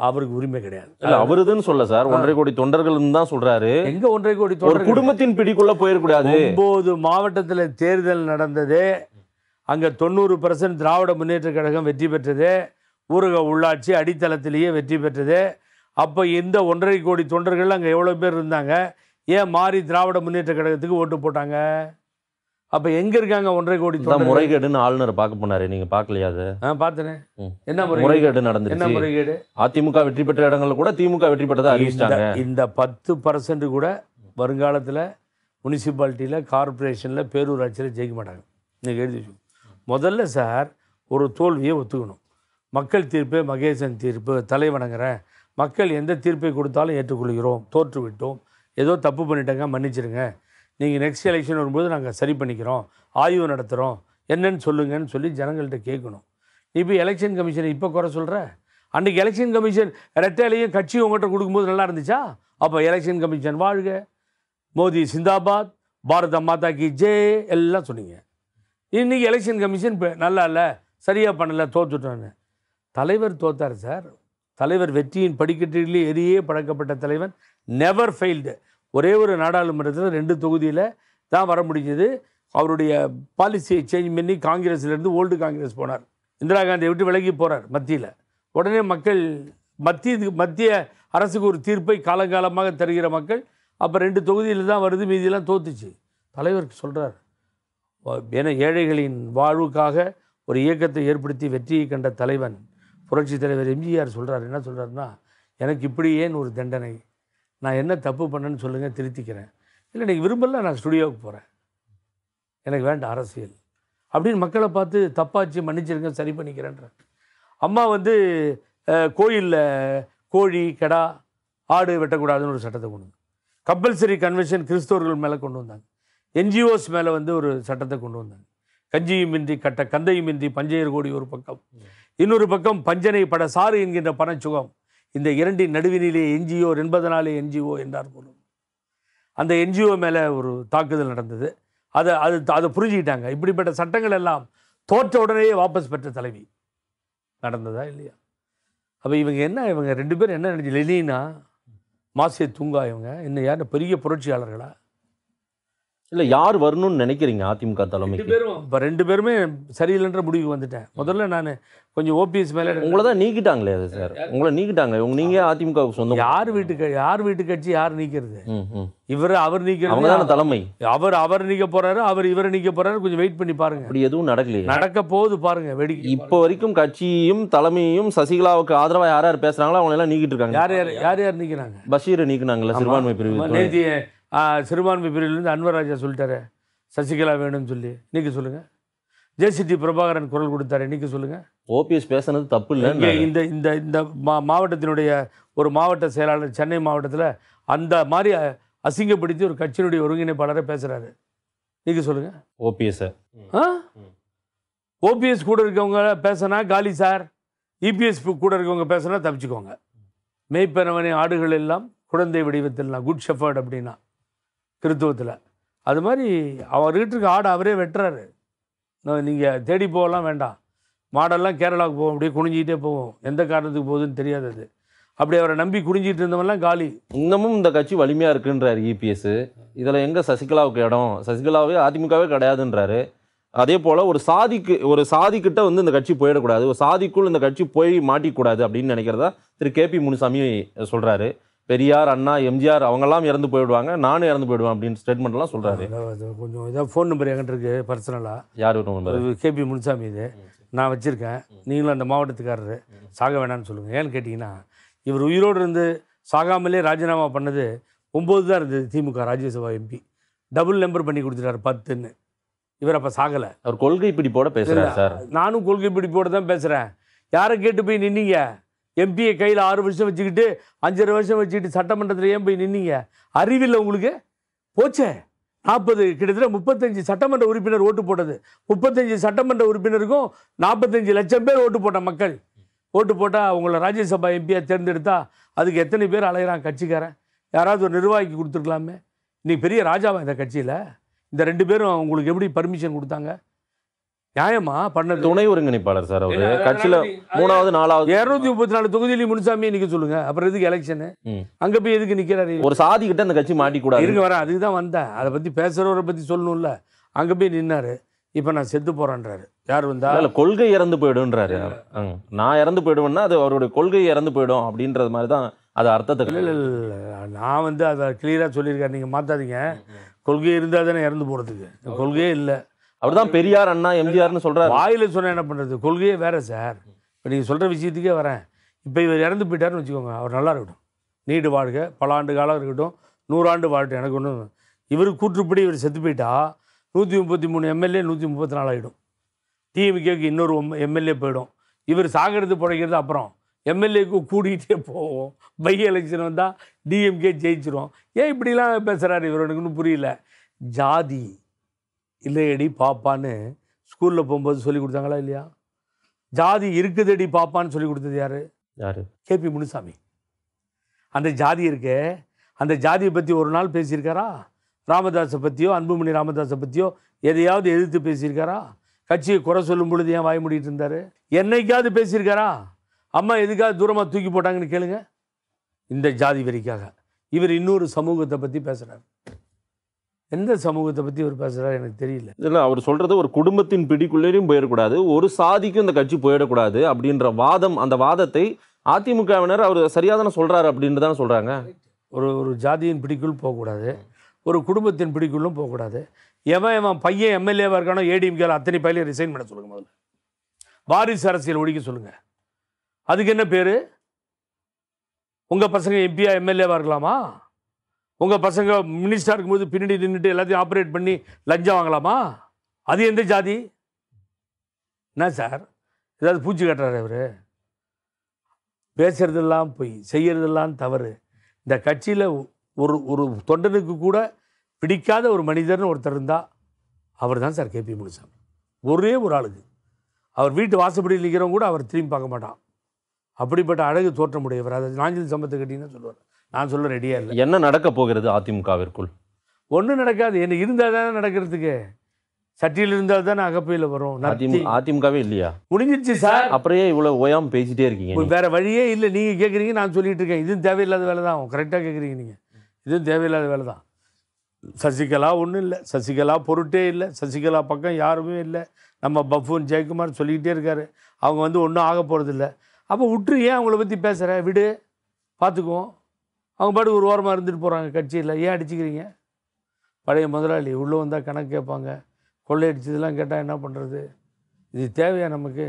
அவருக்கு உரிமை கிடையாது இல்ல அவருதுன்னு சொல்ல சார் ஒன்றரை கோடி தொண்டர்கள் தான் சொல்றாரு எங்க ஒன்றரை கோடி தொண்டர் குடும்பத்தின் பிடிக்குள்ள போயிடக்கூடாது ஒன்பது மாவட்டத்தில் தேர்தல் நடந்தது அங்கே தொண்ணூறு பர்சன்ட் திராவிட முன்னேற்ற கழகம் வெற்றி பெற்றது ஊரக உள்ளாட்சி அடித்தளத்திலேயே வெற்றி பெற்றது அப்போ இந்த ஒன்றரை கோடி தொண்டர்கள் அங்கே எவ்வளோ பேர் இருந்தாங்க ஏன் மாறி திராவிட முன்னேற்ற கழகத்துக்கு ஓட்டு போட்டாங்க அப்போ எங்கே இருக்காங்க ஒன்றரை கோடி தான் முறைகேடுன்னு ஆளுநர் பார்க்க போனாரு நீங்கள் பார்க்கலையா அது ஆ பார்த்தனே என்ன முறைகேடு நடந்துச்சு என்ன முறைகேடு அதிமுக வெற்றி பெற்ற இடங்களில் கூட திமுக வெற்றி பெற்றதாக அறிவிச்சாங்க இந்த பத்து பர்சன்ட் கூட வருங்காலத்தில் முனிசிபாலிட்டியில் கார்பரேஷனில் பேரூராட்சியில் ஜெயிக்க மாட்டாங்க நீங்கள் எழுதி வச்சு முதல்ல சார் ஒரு தோல்வியை ஒத்துக்கணும் மக்கள் தீர்ப்பு மகேசன் தீர்ப்பு தலை மக்கள் எந்த தீர்ப்பை கொடுத்தாலும் ஏற்றுக்கொள்கிறோம் தோற்றுவிட்டோம் ஏதோ தப்பு பண்ணிட்டாங்க மன்னிச்சிருங்க நீங்கள் நெக்ஸ்ட் எலெக்ஷன் வரும்போது நாங்கள் சரி பண்ணிக்கிறோம் ஆய்வு நடத்துகிறோம் என்னன்னு சொல்லுங்கன்னு சொல்லி ஜனங்கள்கிட்ட கேட்கணும் நீ இப்போ எலெக்ஷன் கமிஷனை இப்போ குறை சொல்கிற அன்றைக்கி எலெக்ஷன் கமிஷன் ரெட்டையிலையும் கட்சி உங்கள்கிட்ட கொடுக்கும்போது நல்லா இருந்துச்சா அப்போ எலெக்ஷன் கமிஷன் வாழ்க மோதி சிந்தாபாத் பாரத மாதா கி ஜே எல்லாம் சொன்னீங்க இன்றைக்கி எலெக்ஷன் கமிஷன் இப்போ நல்லா இல்லை சரியாக பண்ணலை தோற்றுட்டானு தலைவர் தோத்தார் சார் தலைவர் வெற்றியின் படிக்கட்டிலே எரியே பழக்கப்பட்ட தலைவன் நெவர் ஃபெயில்டு ஒரே ஒரு நாடாளுமன்றத்தில் ரெண்டு தொகுதியில் தான் வர முடிஞ்சது அவருடைய பாலிசியை சேஞ்ச் பண்ணி காங்கிரஸ்லேருந்து ஓல்டு காங்கிரஸ் போனார் இந்திரா காந்தியை விட்டு விலகி போகிறார் மத்தியில் உடனே மக்கள் மத்திய மத்திய அரசுக்கு ஒரு தீர்ப்பை காலங்காலமாக தருகிற மக்கள் அப்போ ரெண்டு தொகுதியில் தான் வருது மீதியெல்லாம் தோத்துச்சு தலைவர் சொல்கிறார் என ஏழைகளின் வாழ்வுக்காக ஒரு இயக்கத்தை ஏற்படுத்தி வெற்றியை கண்ட தலைவன் புரட்சி தலைவர் எம்ஜிஆர் சொல்கிறார் என்ன சொல்கிறாருன்னா எனக்கு இப்படி ஏன் ஒரு தண்டனை நான் என்ன தப்பு பண்ணேன்னு சொல்லுங்கள் திருத்திக்கிறேன் இல்லை நீங்கள் விரும்பல நான் ஸ்டுடியோவுக்கு போகிறேன் எனக்கு வேண்டாம் அரசியல் அப்படின்னு மக்களை பார்த்து தப்பாச்சு மன்னிச்சிருங்க சரி பண்ணிக்கிறேன்ற அம்மா வந்து கோயிலில் கோழி கெடா ஆடு வெட்டக்கூடாதுன்னு ஒரு சட்டத்தை கொண்டு வந்தாங்க கம்பல்சரி கன்வென்ஷன் கிறிஸ்தவர்கள் மேலே கொண்டு வந்தாங்க என்ஜிஓஸ் மேலே வந்து ஒரு சட்டத்தை கொண்டு வந்தாங்க கஞ்சியும் மிந்தி கட்ட மிந்தி பஞ்சையர் கோடி ஒரு பக்கம் இன்னொரு பக்கம் பஞ்சனை பட சாறு என்கின்ற பணச்சுகம் இந்த இரண்டின் நடுவினிலே என்ஜிஓ எண்பதனாலே என்ஜிஓ என்றார் போலும் அந்த என்ஜிஓ மேலே ஒரு தாக்குதல் நடந்தது அதை அது அதை புரிஞ்சுக்கிட்டாங்க இப்படிப்பட்ட சட்டங்கள் எல்லாம் தோற்ற உடனே வாபஸ் பெற்ற தலைவி நடந்ததா இல்லையா அப்போ இவங்க என்ன இவங்க ரெண்டு பேரும் என்ன நினைச்சு லெனினா மாசிய தூங்கா இவங்க இன்னும் யார் பெரிய புரட்சியாளர்களா இல்லை யார் வரணும்னு நினைக்கிறீங்க அதிமுக தலைமை இப்போ ரெண்டு பேருமே சரியில்லைன்ற முடிவுக்கு வந்துட்டேன் முதல்ல நான் கொஞ்சம் ஓபிஎஸ் மேலே உங்களை தான் நீக்கிட்டாங்களே அது சார் உங்களை நீக்கிட்டாங்க இவங்க நீங்கள் அதிமுக சொந்தம் யார் வீட்டு யார் வீட்டு கட்சி யார் நீக்கிறது இவர் அவர் நீக்கிறது தலைமை அவர் அவர் நீக்க போறாரு அவர் இவரை நீக்க போறாரு கொஞ்சம் வெயிட் பண்ணி பாருங்க அப்படி எதுவும் நடக்கலையே நடக்க போகுது பாருங்க வெடி இப்போ வரைக்கும் கட்சியும் தலைமையும் சசிகலாவுக்கு ஆதரவாக யார் யார் பேசுறாங்களோ அவங்க எல்லாம் நீக்கிட்டு இருக்காங்க யார் யார் யார் யார் நீக்கிறாங்க பஷீரை நீக்கினாங்களா சிறுபான்மை பிரிவு சிறுபான்மை பிரிவிலிருந்து அன்வராஜா சொல்லிட்டாரு சசிகலா வேணும்னு சொல்லி இன்றைக்கி சொல்லுங்கள் ஜேசிடி பிரபாகரன் குரல் கொடுத்தாரு இன்றைக்கி சொல்லுங்கள் ஓபிஎஸ் பேசுனது தப்பு இல்லை இந்த இந்த இந்த மா மாவட்டத்தினுடைய ஒரு மாவட்ட செயலாளர் சென்னை மாவட்டத்தில் அந்த மாதிரி அசிங்கப்படுத்தி ஒரு கட்சியினுடைய ஒருங்கிணைப்பாளரை பேசுகிறாரு இன்றைக்கி சொல்லுங்கள் ஓபிஎஸ் ஆ ஓபிஎஸ் கூட இருக்கவங்க பேசுனா காலி சார் இபிஎஸ் கூட இருக்கவங்க பேசுனா தப்பிச்சுக்கோங்க மெய்ப்பெறவனை ஆடுகள் எல்லாம் குழந்தை வடிவத்தில் குட் ஷெஃபர்ட் அப்படின்னா கிறித்துவத்தில் அது மாதிரி அவர் வீட்டுக்கு ஆடு அவரே வெட்டுறாரு நீங்கள் தேடி போகலாம் வேண்டாம் மாடெல்லாம் கேரளாவுக்கு போவோம் அப்படியே குனிஞ்சிக்கிட்டே போவோம் எந்த காரணத்துக்கு போகுதுன்னு தெரியாது அது அப்படி அவரை நம்பி குடிஞ்சிட்டு இருந்தவெல்லாம் காலி இன்னமும் இந்த கட்சி வலிமையாக இருக்குன்றார் இபிஎஸ் இதில் எங்கே சசிகலாவுக்கு இடம் சசிகலாவே அதிமுகவே கிடையாதுன்றாரு அதே போல் ஒரு சாதிக்கு ஒரு சாதிக்கிட்ட வந்து இந்த கட்சி போயிடக்கூடாது ஒரு சாதிக்குள் இந்த கட்சி போய் மாட்டிக்கூடாது அப்படின்னு நினைக்கிறதா திரு கே பி முனுசாமி சொல்கிறாரு பெரியார் அண்ணா எம்ஜிஆர் அவங்கெல்லாம் இறந்து போயிடுவாங்க நானும் இறந்து போயிடுவேன் அப்படின்னு ஸ்டேட்மெண்ட்லாம் சொல்கிறாரு கொஞ்சம் இதாக ஃபோன் நம்பர் என்கிட்ட இருக்குது பர்சனலாக யார் நம்பர் கேபி முனுசாமி இது நான் வச்சுருக்கேன் நீங்களும் அந்த மாவட்டத்துக்காரர் சாக வேணான்னு சொல்லுங்கள் ஏன்னு கேட்டிங்கன்னா இவர் உயிரோடு இருந்து சாகாமலே ராஜினாமா பண்ணது ஒம்பது தான் இருந்தது திமுக ராஜ்யசபா எம்பி டபுள் நம்பர் பண்ணி கொடுத்துட்டாரு பத்துன்னு இவர் அப்போ சாகலை அவர் கொள்கை பிடிப்போட பேசுகிறேன் சார் நானும் கொள்கை பிடிப்போடு தான் பேசுகிறேன் யாரை கேட்டு போய் நின்னீங்க எம்பியை கையில் ஆறு வருஷம் வச்சுக்கிட்டு அஞ்சரை வருஷம் வச்சுக்கிட்டு சட்டமன்றத்தில் ஏன் போய் நின்னீங்க அறிவில்லை உங்களுக்கு போச்சே நாற்பது கிட்டத்தட்ட முப்பத்தஞ்சு சட்டமன்ற உறுப்பினர் ஓட்டு போட்டது முப்பத்தஞ்சு சட்டமன்ற உறுப்பினருக்கும் நாற்பத்தஞ்சு லட்சம் பேர் ஓட்டு போட்ட மக்கள் ஓட்டு போட்டால் அவங்கள ராஜ்யசபா எம்பியாக தேர்ந்தெடுத்தா அதுக்கு எத்தனை பேர் அலைகிறான் கட்சிக்காரன் யாராவது ஒரு நிர்வாகிக்கு கொடுத்துருக்கலாமே நீ பெரிய ராஜாவா இந்த கட்சியில் இந்த ரெண்டு பேரும் உங்களுக்கு எப்படி பர்மிஷன் கொடுத்தாங்க நியாயமா பண்ண துணை ஒருங்கிணைப்பாளர் சார் அவரு கட்சியில மூணாவது நாலாவது இருநூத்தி முப்பத்தி நாலு தொகுதியில முனுசாமியை நிக்க சொல்லுங்க அப்புறம் எதுக்கு எலெக்ஷனு அங்க போய் எதுக்கு நிக்கிறாரு ஒரு சாதி கிட்ட அந்த கட்சி மாட்டிக்கூடாது இருக்கு வர அதுக்கு தான் வந்தேன் அதை பத்தி பேசுறவரை பத்தி சொல்லணும்ல அங்க போய் நின்னாரு இப்ப நான் செத்து போறேன்றாரு யார் வந்தா கொள்கை இறந்து போயிடும்ன்றாரு நான் இறந்து போயிடுவேன்னா அது அவருடைய கொள்கை இறந்து போயிடும் அப்படின்றது மாதிரி தான் அது அர்த்தத்தை இல்லை இல்லை நான் வந்து அதை கிளியராக சொல்லியிருக்கேன் நீங்கள் மாற்றாதீங்க கொள்கை இருந்தால் தானே இறந்து போகிறதுக்கு கொள்கையே இல்லை அவர்தான் தான் பெரியார் அண்ணா எம்ஜிஆர்னு சொல்கிறார் வாயில சொன்ன என்ன பண்ணுறது கொள்கையே வேறு சார் இப்போ நீங்கள் சொல்கிற விஷயத்துக்கே வரேன் இப்போ இவர் இறந்து போயிட்டாருன்னு வச்சுக்கோங்க அவர் நல்லா இருக்கட்டும் நீடு வாழ்க பல ஆண்டு காலம் இருக்கட்டும் நூறாண்டு வாழ்க்கை எனக்கு ஒன்றும் இவர் கூற்றுப்படி இவர் செத்து போயிட்டா நூற்றி முப்பத்தி மூணு எம்எல்ஏ நூற்றி முப்பத்தி நாலு ஆயிடும் டிஎம்கேக்கு இன்னொரு எம்எல்ஏ போயிடும் இவர் சாகிறது புழைக்கிறது அப்புறம் எம்எல்ஏக்கு கூடிக்கிட்டே போவோம் பை எலெக்ஷன் வந்தால் டிஎம்கே ஜெயிச்சிரும் ஏன் இப்படிலாம் பேசுகிறாரு இவர் எனக்கு ஒன்றும் புரியல ஜாதி இல்லையடி பாப்பான்னு ஸ்கூலில் போகும்போது சொல்லி கொடுத்தாங்களா இல்லையா ஜாதி இருக்குதுடி பாப்பான்னு சொல்லி கொடுத்தது யார் யார் கேபி முனுசாமி அந்த ஜாதி இருக்கே அந்த ஜாதியை பற்றி ஒரு நாள் பேசியிருக்காரா ராமதாஸை பற்றியோ அன்புமணி ராமதாஸை பற்றியோ எதையாவது எதிர்த்து பேசியிருக்காரா கட்சியை குறை சொல்லும் பொழுது ஏன் வாய் முடிட்டு இருந்தார் என்னைக்காவது பேசியிருக்காரா அம்மா எதுக்காவது தூரமாக தூக்கி போட்டாங்கன்னு கேளுங்க இந்த ஜாதி வரிக்காக இவர் இன்னொரு சமூகத்தை பற்றி பேசுகிறார் எந்த சமூகத்தை பற்றி அவர் பேசுகிறார் எனக்கு தெரியல இல்லை அவர் சொல்கிறது ஒரு குடும்பத்தின் பிடிக்குள்ளேயும் போயிடக்கூடாது ஒரு சாதிக்கும் இந்த கட்சி போயிடக்கூடாது அப்படின்ற வாதம் அந்த வாதத்தை அதிமுகவினர் அவர் சரியாக தானே சொல்கிறார் அப்படின்னு தான் சொல்கிறாங்க ஒரு ஒரு ஜாதியின் பிடிக்குள் போகக்கூடாது ஒரு குடும்பத்தின் பிடிக்குள்ளும் போகக்கூடாது எவன் எவன் பையன் எம்எல்ஏவாக இருக்கானோ ஏடிஎம்கேல அத்தனை பையனையும் ரிசைன் பண்ண சொல்லுங்கள் முதல்ல வாரிசு அரசியல் ஒழிக்க சொல்லுங்கள் அதுக்கு என்ன பேர் உங்கள் பசங்க எம்பியா எம்எல்ஏவாக இருக்கலாமா உங்கள் பசங்க மினிஸ்டர் இருக்கும்போது பின்னாடி நின்றுட்டு எல்லாத்தையும் ஆப்ரேட் பண்ணி லஞ்சம் வாங்கலாமா அது எந்த ஜாதி என்ன சார் ஏதாவது பூச்சி கட்டுறாரு அவர் பேசுகிறதெல்லாம் பொய் செய்கிறதெல்லாம் தவறு இந்த கட்சியில் ஒரு ஒரு தொண்டனுக்கு கூட பிடிக்காத ஒரு மனிதர்னு ஒருத்தர் இருந்தால் அவர் தான் சார் கேபி முனுசாமி ஒரே ஒரு ஆளுக்கு அவர் வீட்டு வாசப்படியில் நிற்கிறவங்க கூட அவர் திரும்பி பார்க்க மாட்டான் அப்படிப்பட்ட அழகு தோற்றமுடையவர் அதை நாஞ்சில் சம்பத்தை கட்டிங்கன்னா சொல்லுவார் நான் சொல்ல ரெடியாக இல்லை என்ன நடக்க போகிறது அதிமுகவிற்குள் ஒன்றும் நடக்காது என்ன இருந்தால் தானே நடக்கிறதுக்கு சட்டியில் இருந்தால் தானே அகப்பையில் வரும் அதிமுகவே இல்லையா முடிஞ்சிருச்சு சார் அப்படியே இவ்வளோ ஓயாமல் பேசிட்டே இருக்கீங்க வேறு வழியே இல்லை நீங்கள் கேட்குறீங்க நான் சொல்லிட்டு இருக்கேன் இதுவும் தேவையில்லாத வேலை தான் கரெக்டாக கேட்குறீங்க நீங்கள் இதுவும் தேவையில்லாத வேலை தான் சசிகலா ஒன்றும் இல்லை சசிகலா பொருட்டே இல்லை சசிகலா பக்கம் யாருமே இல்லை நம்ம பஃபூன் ஜெயக்குமார் சொல்லிக்கிட்டே இருக்கார் அவங்க வந்து ஒன்றும் ஆக போகிறதில்ல அப்போ விட்டுரு ஏன் அவங்கள பற்றி பேசுகிற விடு பார்த்துக்குவோம் அவங்க பாட்டு ஒரு ஓரமாக இருந்துட்டு போகிறாங்க கட்சியில் ஏன் அடிச்சுக்கிறீங்க பழைய முதலாளி உள்ளே வந்தால் கணக்கு கேட்பாங்க அடிச்சதுலாம் கேட்டால் என்ன பண்ணுறது இது தேவையா நமக்கு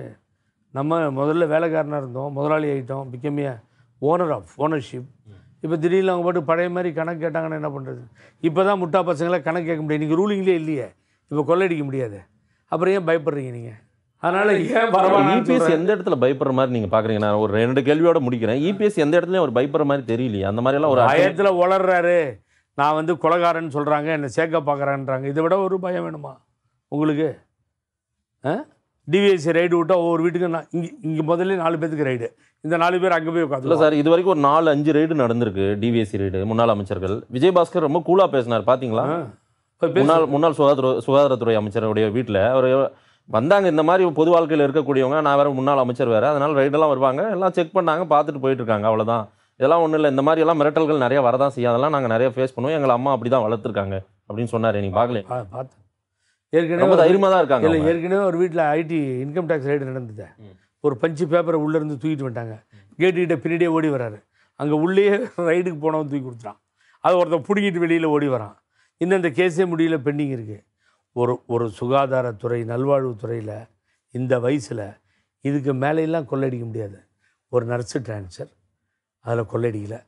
நம்ம முதல்ல வேலைக்காரனாக இருந்தோம் முதலாளி ஆகிட்டோம் பிகமிய ஓனர் ஆஃப் ஓனர்ஷிப் இப்போ திடீர்னு அவங்க பாட்டு பழைய மாதிரி கணக்கு கேட்டாங்கன்னா என்ன பண்ணுறது இப்போ தான் முட்டா பசங்களாம் கணக்கு கேட்க முடியாது இன்றைக்கி ரூலிங்லேயே இல்லையே இப்போ கொள்ளையடிக்க முடியாது அப்புறம் ஏன் பயப்படுறீங்க நீங்கள் அதனால ஏன் பரவாயில்ல இபிஎஸ் எந்த இடத்துல பயப்படுற மாதிரி நீங்க பாக்குறீங்க நான் ஒரு ரெண்டு கேள்வியோட முடிக்கிறேன் இபிஎஸ் எந்த இடத்துலயும் ஒரு பயப்படுற மாதிரி தெரியலையே அந்த மாதிரி எல்லாம் ஒரு பயத்துல உளர்றாரு நான் வந்து குலகாரன்னு சொல்றாங்க என்ன சேர்க்க பார்க்குறான்றாங்க இதை விட ஒரு பயம் வேணுமா உங்களுக்கு டிவிஎஸ்சி ரைடு விட்டால் ஒவ்வொரு வீட்டுக்கும் நான் இங்கே இங்கே முதல்ல நாலு பேத்துக்கு ரைடு இந்த நாலு பேர் அங்கே போய் உட்காந்து இல்லை சார் இது வரைக்கும் ஒரு நாலு அஞ்சு ரைடு நடந்திருக்கு டிவிஎஸ்சி ரைடு முன்னாள் அமைச்சர்கள் விஜயபாஸ்கர் ரொம்ப கூலாக பேசினார் பார்த்தீங்களா முன்னாள் முன்னாள் சுகாதார சுகாதாரத்துறை அமைச்சருடைய வீட்டில் அவர் வந்தாங்க இந்த மாதிரி பொது வாழ்க்கையில் இருக்கக்கூடியவங்க நான் வேறு முன்னாள் அமைச்சர் வேறு அதனால் ரைடெல்லாம் வருவாங்க எல்லாம் செக் பண்ணாங்க பார்த்துட்டு போயிட்டுருக்காங்க அவ்வளோதான் இதெல்லாம் ஒன்றும் இல்லை இந்த மாதிரி எல்லாம் மிரட்டல்கள் நிறைய வரதான் செய்யும் அதெல்லாம் நாங்கள் நிறையா ஃபேஸ் பண்ணுவோம் எங்களை அம்மா அப்படி தான் வளர்த்துருக்காங்க அப்படின்னு சொன்னார் நீங்கள் பார்க்கல பார்த்து ஏற்கனவே தைரியமாக தான் இருக்காங்க இல்லை ஏற்கனவே ஒரு வீட்டில் ஐடி இன்கம் டேக்ஸ் ரைடு நடந்தது ஒரு பஞ்சு பேப்பரை உள்ளேருந்து தூக்கிட்டு வந்துட்டாங்க கேட்டுக்கிட்ட பின்னாடியே ஓடி வராரு அங்கே உள்ளே ரைடுக்கு போனவன் தூக்கி கொடுத்துட்டான் அது ஒருத்தன் பிடிக்கிட்டு வெளியில் ஓடி வரான் இன்னும் கேஸே முடியல பெண்டிங் இருக்குது ஒரு ஒரு சுகாதாரத்துறை நல்வாழ்வுத்துறையில் இந்த வயசில் இதுக்கு மேலேலாம் கொள்ளடிக்க முடியாது ஒரு நர்ஸு டிரான்ஸ்ஃபர் அதில் கொள்ளடிக்கலை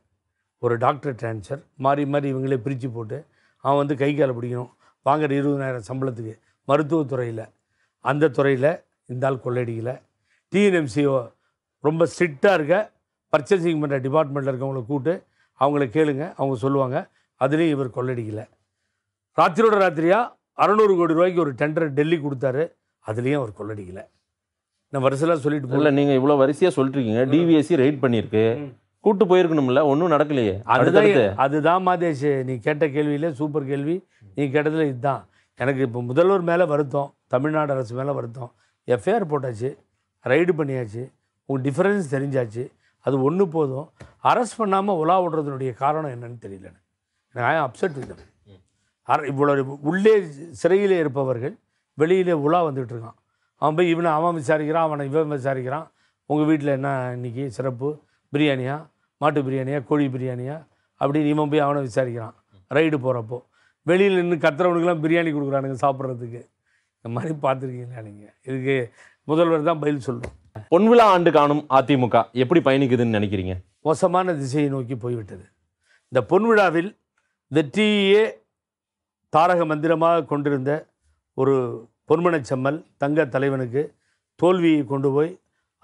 ஒரு டாக்டர் டிரான்ஸ்ஃபர் மாறி மாறி இவங்களே பிரித்து போட்டு அவன் வந்து கை காலை பிடிக்கணும் வாங்குற இருபதனாயிரம் சம்பளத்துக்கு மருத்துவத்துறையில் அந்த துறையில் இந்த ஆள் கொள்ளடிக்கலை டிஎன்எம்சிஓ ரொம்ப ஸ்ட்ரிக்டாக இருக்க பர்ச்சேசிங் பண்ணுற டிபார்ட்மெண்ட்டில் இருக்கவங்கள கூப்பிட்டு அவங்கள கேளுங்க அவங்க சொல்லுவாங்க அதுலேயும் இவர் கொள்ளடிக்கலை ராத்திரியோட ராத்திரியாக அறநூறு கோடி ரூபாய்க்கு ஒரு டெண்டரை டெல்லி கொடுத்தாரு அதுலேயும் அவர் கொள்ளடிக்கல நான் வரிசையாக சொல்லிட்டு போகல நீங்கள் இவ்வளோ வரிசையாக சொல்லிட்டுருக்கீங்க டிவிஎஸ்சி ரைட் e பண்ணியிருக்கு கூட்டு போயிருக்கணும்ல ஒன்றும் நடக்கலையே அதுதான் அதுதான் மாதேஷ் நீ கேட்ட கேள்வியில் சூப்பர் கேள்வி நீ கேட்டதில் இதுதான் எனக்கு இப்போ முதல்வர் மேலே வருத்தம் தமிழ்நாடு அரசு மேலே வருத்தம் எஃப்ஐஆர் போட்டாச்சு ரைடு பண்ணியாச்சு உங்கள் டிஃப்ரென்ஸ் தெரிஞ்சாச்சு அது ஒன்று போதும் அரெஸ்ட் பண்ணாமல் உலா விடுறதுனுடைய காரணம் என்னன்னு தெரியல எனக்கு நான் அப்செட் வித் இவ்வளோ உள்ளே சிறையிலே இருப்பவர்கள் வெளியிலே உலா வந்துகிட்டு இருக்கான் அவன் போய் இவனை அவன் விசாரிக்கிறான் அவனை இவன் விசாரிக்கிறான் உங்கள் வீட்டில் என்ன இன்றைக்கி சிறப்பு பிரியாணியா மாட்டு பிரியாணியா கோழி பிரியாணியா அப்படின்னு இவன் போய் அவனை விசாரிக்கிறான் ரைடு போகிறப்போ வெளியில் நின்று கத்துறவனுக்கெல்லாம் பிரியாணி கொடுக்குறானுங்க சாப்பிட்றதுக்கு இந்த மாதிரி பார்த்துருக்கீங்களா நீங்கள் இதுக்கு முதல்வர் தான் பதில் சொல்லும் பொன்விழா ஆண்டு காணும் அதிமுக எப்படி பயணிக்குதுன்னு நினைக்கிறீங்க மோசமான திசையை நோக்கி போய்விட்டது இந்த பொன்விழாவில் வெற்றியே தாரக மந்திரமாக கொண்டிருந்த ஒரு பொன்மனை செம்மல் தங்க தலைவனுக்கு தோல்வியை கொண்டு போய்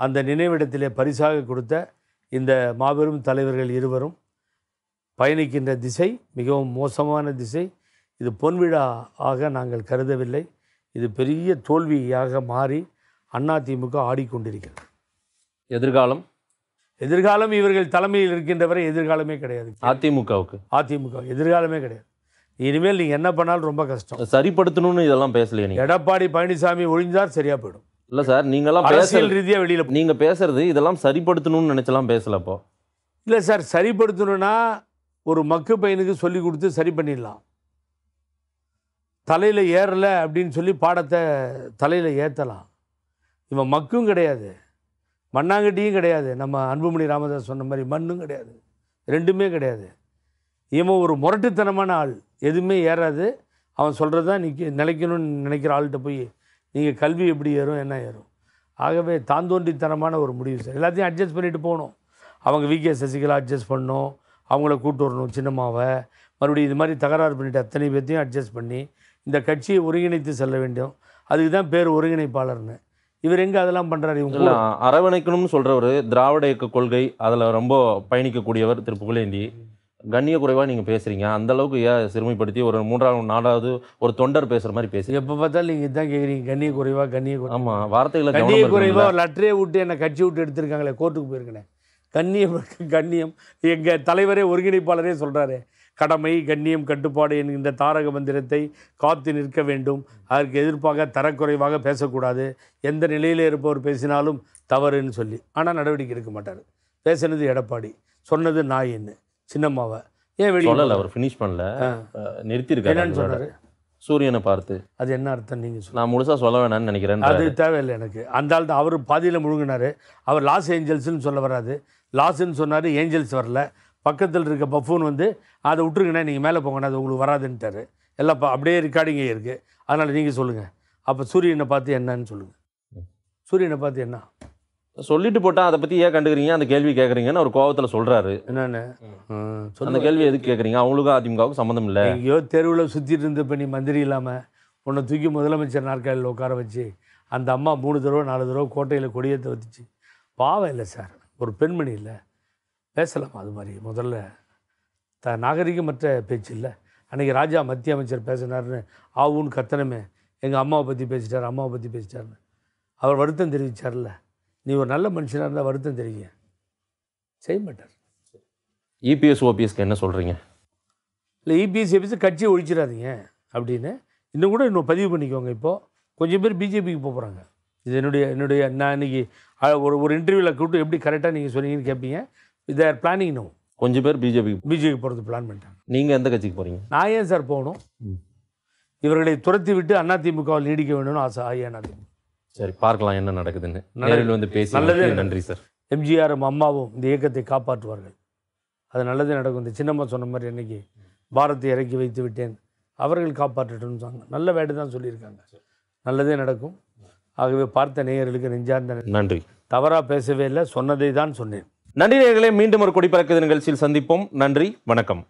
அந்த நினைவிடத்திலே பரிசாக கொடுத்த இந்த மாபெரும் தலைவர்கள் இருவரும் பயணிக்கின்ற திசை மிகவும் மோசமான திசை இது பொன்விழா ஆக நாங்கள் கருதவில்லை இது பெரிய தோல்வியாக மாறி அதிமுக ஆடிக்கொண்டிருக்கிறது எதிர்காலம் எதிர்காலம் இவர்கள் தலைமையில் இருக்கின்றவரை எதிர்காலமே கிடையாது அதிமுகவுக்கு அதிமுக எதிர்காலமே கிடையாது இனிமேல் நீங்கள் என்ன பண்ணாலும் ரொம்ப கஷ்டம் சரிப்படுத்தணும்னு இதெல்லாம் பேசலையே நீங்கள் எடப்பாடி பழனிசாமி ஒழிஞ்சால் சரியாக போயிடும் இல்லை சார் நீங்களாம் அரசியல் ரீதியாக வெளியில் நீங்கள் பேசுறது இதெல்லாம் சரிப்படுத்தணும்னு நினச்சலாம் பேசலப்போ இல்லை சார் சரிப்படுத்தணும்னா ஒரு மக்கு பையனுக்கு சொல்லி கொடுத்து சரி பண்ணிடலாம் தலையில் ஏறலை அப்படின்னு சொல்லி பாடத்தை தலையில் ஏற்றலாம் இவன் மக்கும் கிடையாது மண்ணாங்கட்டியும் கிடையாது நம்ம அன்புமணி ராமதாஸ் சொன்ன மாதிரி மண்ணும் கிடையாது ரெண்டுமே கிடையாது இவன் ஒரு முரட்டுத்தனமான ஆள் எதுவுமே ஏறாது அவன் சொல்கிறது தான் நீ நிலைக்கணும்னு நினைக்கிற ஆள்கிட்ட போய் நீங்கள் கல்வி எப்படி ஏறும் என்ன ஏறும் ஆகவே தாந்தோண்டித்தனமான ஒரு முடிவு சார் எல்லாத்தையும் அட்ஜஸ்ட் பண்ணிவிட்டு போகணும் அவங்க விகே சசிகலா அட்ஜஸ்ட் பண்ணணும் அவங்கள கூட்டு வரணும் சின்னம்மாவை மறுபடியும் இது மாதிரி தகராறு பண்ணிட்டு அத்தனை பேர்த்தையும் அட்ஜஸ்ட் பண்ணி இந்த கட்சியை ஒருங்கிணைத்து செல்ல வேண்டும் அதுக்கு தான் பேர் ஒருங்கிணைப்பாளர்னு இவர் எங்கே அதெல்லாம் பண்ணுறாரு இவங்க அரவணைக்கணும்னு சொல்கிறவர் திராவிட இயக்க கொள்கை அதில் ரொம்ப பயணிக்கக்கூடியவர் திரு புகழேந்தி கண்ணிய குறைவாக நீங்கள் பேசுகிறீங்க அந்தளவுக்கு ஏன் சிறுமைப்படுத்தி ஒரு மூன்றாவது நாலாவது ஒரு தொண்டர் பேசுகிற மாதிரி பேசுகிறீங்க எப்போ பார்த்தாலும் நீங்கள் இதான் கேட்குறீங்க கண்ணிய குறைவாக கண்ணிய குறை ஆமாம் வார்த்தைகளை கண்ணிய குறைவாக லட்டரே விட்டு என்னை கட்சி விட்டு எடுத்திருக்காங்களே கோர்ட்டுக்கு போயிருக்கேன் கண்ணியம் கண்ணியம் எங்கள் தலைவரே ஒருங்கிணைப்பாளரே சொல்கிறாரு கடமை கண்ணியம் கட்டுப்பாடு என்கின்ற தாரக மந்திரத்தை காத்து நிற்க வேண்டும் அதற்கு எதிர்ப்பாக தரக்குறைவாக பேசக்கூடாது எந்த நிலையில் இருப்பவர் பேசினாலும் தவறுன்னு சொல்லி ஆனால் நடவடிக்கை எடுக்க மாட்டார் பேசினது எடப்பாடி சொன்னது நான் என்ன சின்னம்மாவை ஏன் வெளியே அவர் ஃபினிஷ் பண்ணல நிறுத்தியிருக்காரு என்னன்னு சொல்கிறாரு சூரியனை பார்த்து அது என்ன அர்த்தம் நீங்கள் நான் முழுசாக சொல்ல வேணாம்னு நினைக்கிறேன் அது தேவையில்லை எனக்கு அந்த தான் அவர் பாதியில் முழுங்கினார் அவர் லாஸ் ஏஞ்சல்ஸ்னு சொல்ல வராது லாஸ்ன்னு சொன்னார் ஏஞ்சல்ஸ் வரல பக்கத்தில் இருக்க பஃபூன் வந்து அதை விட்டுருங்கண்ணே நீங்கள் மேலே போங்கண்ணா அது உங்களுக்கு வராதுன்ட்டாரு எல்லாம் அப்படியே ரெக்கார்டிங்கே இருக்குது அதனால் நீங்கள் சொல்லுங்கள் அப்போ சூரியனை பார்த்து என்னன்னு சொல்லுங்கள் சூரியனை பார்த்து என்ன சொல்லிட்டு போட்டா அதை பத்தி ஏன் கண்டுக்கிறீங்க அந்த கேள்வி கேட்குறீங்கன்னு ஒரு கோவத்தில் சொல்றாரு என்னன்னு அந்த கேள்வி எதுக்கு கேட்குறீங்க அவங்களுக்கும் அதிமுகவுக்கும் சம்மந்தம் இல்லை ஐயோ தெருவில் சுற்றிட்டு இருந்த பண்ணி நீ மந்திரி இல்லாமல் உன்னை தூக்கி முதலமைச்சர் நாற்காலியில் உட்கார வச்சு அந்த அம்மா மூணு தடவை நாலு தடவை கோட்டையில் கொடியேற்ற வச்சுச்சு பாவம் இல்லை சார் ஒரு பெண்மணி இல்லை பேசலாம் அது மாதிரி முதல்ல த நாகரிகமற்ற பேச்சு இல்லை அன்றைக்கி ராஜா மத்திய அமைச்சர் பேசினார்னு ஆவுன்னு கத்தனமே எங்கள் அம்மாவை பற்றி பேசிட்டார் அம்மாவை பற்றி பேசிட்டார்னு அவர் வருத்தம் தெரிவித்தார்ல நீ ஒரு நல்ல மனுஷனாக இருந்தால் வருத்தம் தெரியுங்க செய்ய மாட்டார் இபிஎஸ் ஓபிஎஸ்க்கு என்ன சொல்கிறீங்க இல்லை இபிஎஸ் ஏபிஎஸ் கட்சியை ஒழிச்சிடாதீங்க அப்படின்னு இன்னும் கூட இன்னும் பதிவு பண்ணிக்கோங்க இப்போது கொஞ்சம் பேர் பிஜேபிக்கு போகிறாங்க இது என்னுடைய என்னுடைய நான் இன்றைக்கி ஒரு ஒரு இன்டர்வியூவில் கூப்பிட்டு எப்படி கரெக்டாக நீங்கள் சொன்னீங்கன்னு கேட்பீங்க இதை ஆர் பிளானிங் நோ கொஞ்சம் பேர் பிஜேபிக்கு பிஜேபி போகிறது பிளான் பண்ணிட்டாங்க நீங்கள் எந்த கட்சிக்கு போகிறீங்க நான் ஏன் சார் போகணும் இவர்களை துரத்தி விட்டு அதிமுகவில் நீடிக்க வேணும்னு ஆசை அதிமுக சரி பார்க்கலாம் என்ன நடக்குதுன்னு நேரில் வந்து பேசி நல்லது நன்றி சார் எம்ஜிஆரும் அம்மாவும் இந்த இயக்கத்தை காப்பாற்றுவார்கள் அது நல்லது நடக்கும் இந்த சின்னம்மா சொன்ன மாதிரி இன்னைக்கு பாரத்தை இறக்கி வைத்து விட்டேன் அவர்கள் காப்பாற்றட்டும்னு சொன்னாங்க நல்ல வேடு தான் சொல்லியிருக்காங்க நல்லதே நடக்கும் ஆகவே பார்த்த நேயர்களுக்கு நெஞ்சார்ந்த நன்றி தவறாக பேசவே இல்லை சொன்னதை தான் சொன்னேன் நன்றி நேயர்களே மீண்டும் ஒரு குடிப்பழக்க நிகழ்ச்சியில் சந்திப்போம் நன்றி வணக்கம்